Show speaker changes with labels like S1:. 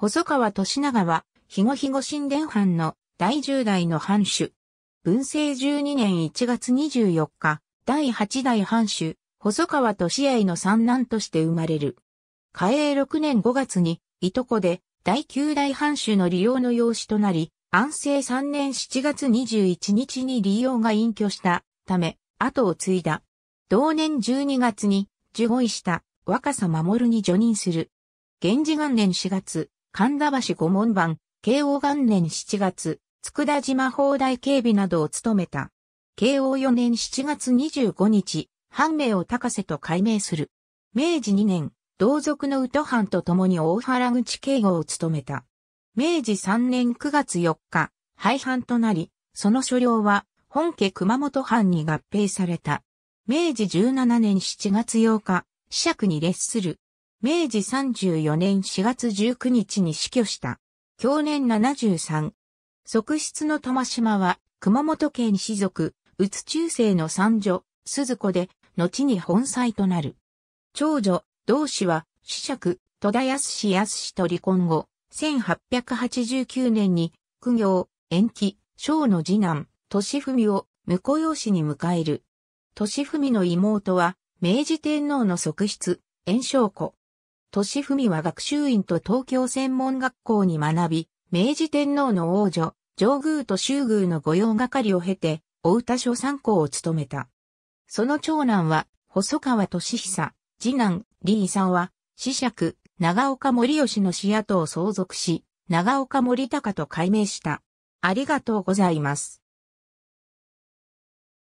S1: 細川利長は、肥後肥後神殿藩の第10代の藩主。文政12年1月24日、第8代藩主、細川利愛の三男として生まれる。嘉永6年5月に、いとこで、第9代藩主の利用の養子となり、安政3年7月21日に利用が隠居したため、後を継いだ。同年12月に、受護した若狭守に除任する。源氏元年4月、神田橋御門番、慶応元年7月、佃島砲台警備などを務めた。慶応4年7月25日、藩名を高瀬と改名する。明治2年、同族の宇都藩と共に大原口警護を務めた。明治3年9月4日、廃藩となり、その所領は本家熊本藩に合併された。明治17年7月8日、子爵に列する明治34年4月19日に死去した。去年73。側室の玉島は、熊本県士族、宇津中世の三女、鈴子で、後に本妻となる。長女、同氏は、子爵、戸田康氏康氏と離婚後、1889年に、苦行、延期、小の次男、俊文を婿養子に迎える。俊文の妹は、明治天皇の側室、炎章子。俊文は学習院と東京専門学校に学び、明治天皇の王女、上宮と周宮の御用係を経て、お歌書参考を務めた。その長男は、細川俊久、次男、李さんは、子爵、長岡森吉の死跡を相続し、長岡森高と改名した。ありがとうございます。